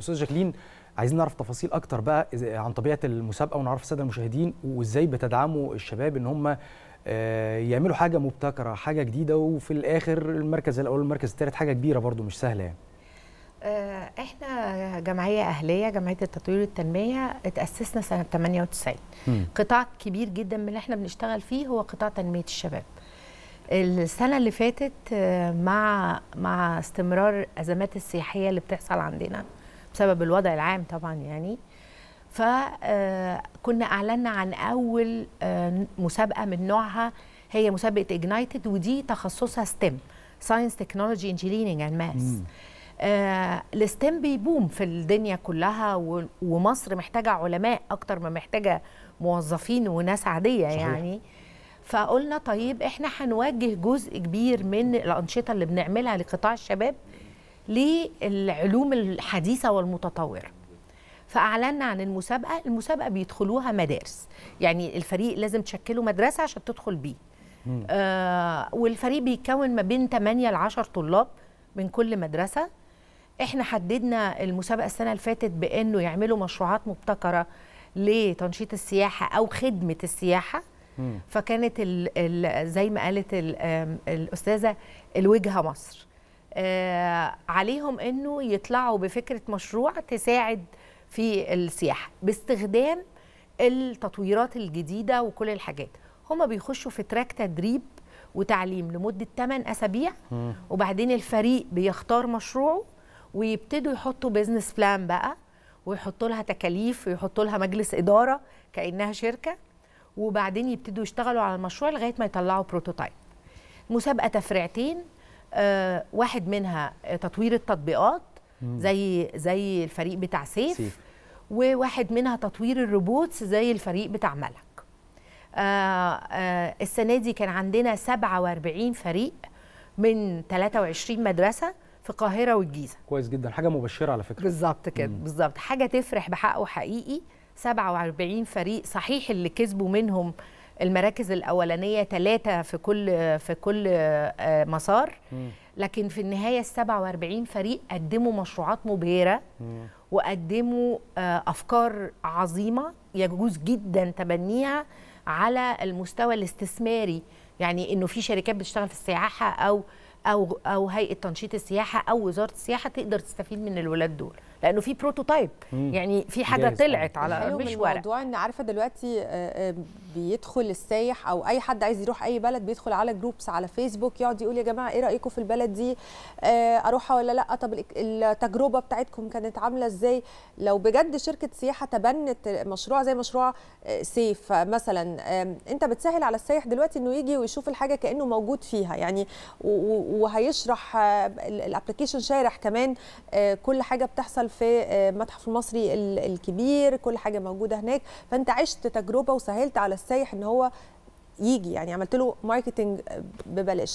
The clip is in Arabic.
استاذ جاكلين عايزين نعرف تفاصيل اكتر بقى عن طبيعه المسابقه ونعرف الساده المشاهدين وازاي بتدعموا الشباب ان هم آه، يعملوا حاجه مبتكره حاجه جديده وفي الاخر المركز الاول والمركز الثالث حاجه كبيره برضو مش سهله يعني آه، احنا جمعيه اهليه جمعيه التطوير والتنميه اتاسسنا سنه 98 م. قطاع كبير جدا من اللي احنا بنشتغل فيه هو قطاع تنميه الشباب السنه اللي فاتت آه، مع مع استمرار ازمات السياحيه اللي بتحصل عندنا بسبب الوضع العام طبعا يعني فكنا آه، اعلنا عن اول آه، مسابقه من نوعها هي مسابقه اجنايتد ودي تخصصها ستيم ساينس تكنولوجي انجينيرنج اند ماس الستيم بيبوم في الدنيا كلها ومصر محتاجه علماء اكتر ما محتاجه موظفين وناس عاديه صحيح. يعني فقلنا طيب احنا هنوجه جزء كبير من الانشطه اللي بنعملها لقطاع الشباب للعلوم الحديثه والمتطوره فاعلنا عن المسابقه المسابقه بيدخلوها مدارس يعني الفريق لازم تشكله مدرسه عشان تدخل بيه آه والفريق بيتكون ما بين 8 ل 10 طلاب من كل مدرسه احنا حددنا المسابقه السنه اللي فاتت بانه يعملوا مشروعات مبتكره لتنشيط السياحه او خدمه السياحه فكانت الـ الـ زي ما قالت الاستاذه الوجهه مصر آه، عليهم انه يطلعوا بفكره مشروع تساعد في السياحه باستخدام التطويرات الجديده وكل الحاجات هما بيخشوا في تراك تدريب وتعليم لمده 8 اسابيع وبعدين الفريق بيختار مشروعه ويبتدوا يحطوا بيزنس بلان بقى ويحطوا لها تكاليف ويحطوا لها مجلس اداره كانها شركه وبعدين يبتدوا يشتغلوا على المشروع لغايه ما يطلعوا بروتوتايب مسابقه تفرعتين آه، واحد منها آه، تطوير التطبيقات زي زي الفريق بتاع سيف, سيف. وواحد منها تطوير الروبوتس زي الفريق بتاع ملك آه، السنه دي كان عندنا 47 فريق من 23 مدرسه في القاهره والجيزه كويس جدا حاجه مبشره على فكره بالظبط كده بالظبط حاجه تفرح بحقه حقيقي 47 فريق صحيح اللي كسبوا منهم المراكز الاولانيه ثلاثه في كل في كل آه، مسار لكن في النهايه ال 47 فريق قدموا مشروعات مبهره وقدموا آه، افكار عظيمه يجوز جدا تبنيها على المستوى الاستثماري يعني انه في شركات بتشتغل في السياحه او او او هيئه تنشيط السياحه او وزاره السياحه تقدر تستفيد من الولاد دول لانه في بروتوتايب يعني في حاجه طلعت على مش ورق الموضوع ان عارفه دلوقتي آه، آه، بيدخل السايح او اي حد عايز يروح اي بلد بيدخل على جروبس على فيسبوك يقعد يقول يا جماعه ايه رايكم في البلد دي آه، اروحها ولا لا طب التجربه بتاعتكم كانت عامله ازاي لو بجد شركه سياحه تبنت مشروع زي مشروع سيف مثلا انت بتسهل على السايح دلوقتي انه يجي ويشوف الحاجه كانه موجود فيها يعني وهيشرح الابلكيشن شارح كمان كل حاجه بتحصل في المتحف آه، المصري الكبير كل حاجه موجوده هناك فانت عشت تجربه وسهلت على السايح ان هو يجي يعني عملت له ماركتنج آه، ببلاش